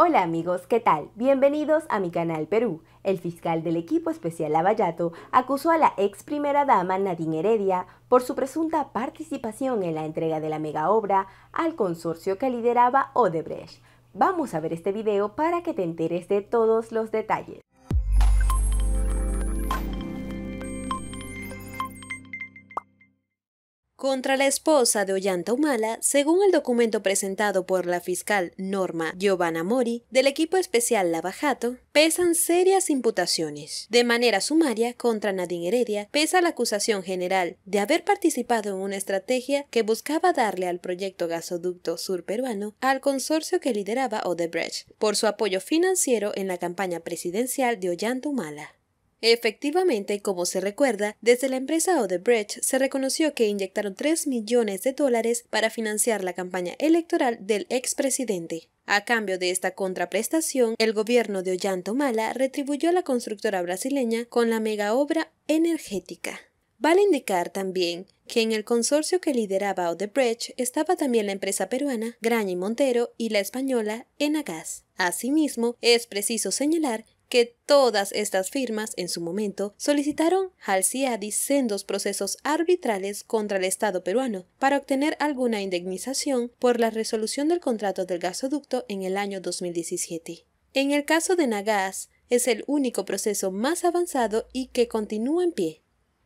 Hola amigos, ¿qué tal? Bienvenidos a mi canal Perú. El fiscal del equipo especial Lavallato acusó a la ex primera dama Nadine Heredia por su presunta participación en la entrega de la mega obra al consorcio que lideraba Odebrecht. Vamos a ver este video para que te enteres de todos los detalles. contra la esposa de Ollanta Humala, según el documento presentado por la fiscal Norma Giovanna Mori del equipo especial Lavajato, pesan serias imputaciones. De manera sumaria, contra Nadine Heredia pesa la acusación general de haber participado en una estrategia que buscaba darle al proyecto gasoducto sur peruano al consorcio que lideraba Odebrecht por su apoyo financiero en la campaña presidencial de Ollanta Humala. Efectivamente, como se recuerda, desde la empresa Odebrecht se reconoció que inyectaron 3 millones de dólares para financiar la campaña electoral del expresidente. A cambio de esta contraprestación, el gobierno de Ollanta retribuyó a la constructora brasileña con la megaobra energética. Vale indicar también que en el consorcio que lideraba Odebrecht estaba también la empresa peruana Graña y Montero y la española Enagas. Asimismo, es preciso señalar que todas estas firmas, en su momento, solicitaron al en sendos procesos arbitrales contra el Estado peruano para obtener alguna indemnización por la resolución del contrato del gasoducto en el año 2017. En el caso de Nagas, es el único proceso más avanzado y que continúa en pie.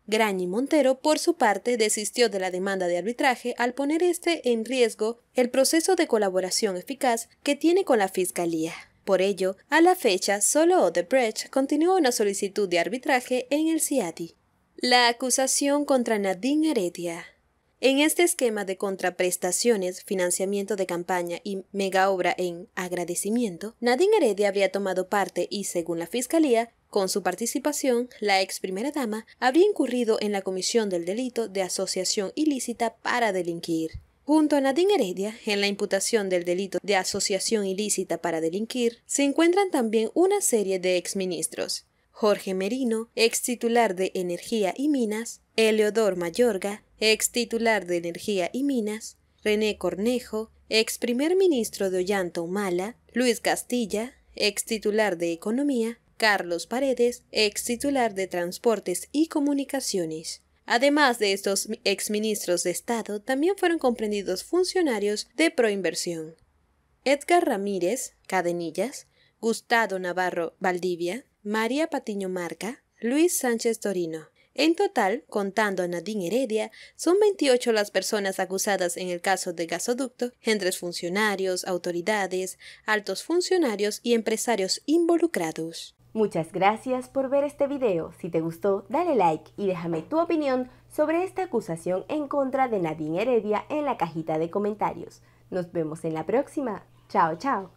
Granny Montero, por su parte, desistió de la demanda de arbitraje al poner este en riesgo el proceso de colaboración eficaz que tiene con la Fiscalía. Por ello, a la fecha, solo Odebrecht continuó una solicitud de arbitraje en el CIATI. La acusación contra Nadine Heredia. En este esquema de contraprestaciones, financiamiento de campaña y megaobra en agradecimiento, Nadine Heredia habría tomado parte y, según la Fiscalía, con su participación, la ex primera dama habría incurrido en la comisión del delito de asociación ilícita para delinquir. Junto a Nadine Heredia, en la imputación del delito de asociación ilícita para delinquir, se encuentran también una serie de exministros. Jorge Merino, ex titular de Energía y Minas, Eleodor Mayorga, ex titular de Energía y Minas, René Cornejo, ex primer ministro de Ollanta Humala, Luis Castilla, ex titular de Economía, Carlos Paredes, ex titular de Transportes y Comunicaciones. Además de estos exministros de Estado, también fueron comprendidos funcionarios de proinversión. Edgar Ramírez, Cadenillas, Gustavo Navarro Valdivia, María Patiño Marca, Luis Sánchez Torino. En total, contando a Nadine Heredia, son 28 las personas acusadas en el caso de gasoducto, entre funcionarios, autoridades, altos funcionarios y empresarios involucrados. Muchas gracias por ver este video. Si te gustó, dale like y déjame tu opinión sobre esta acusación en contra de Nadine Heredia en la cajita de comentarios. Nos vemos en la próxima. Chao, chao.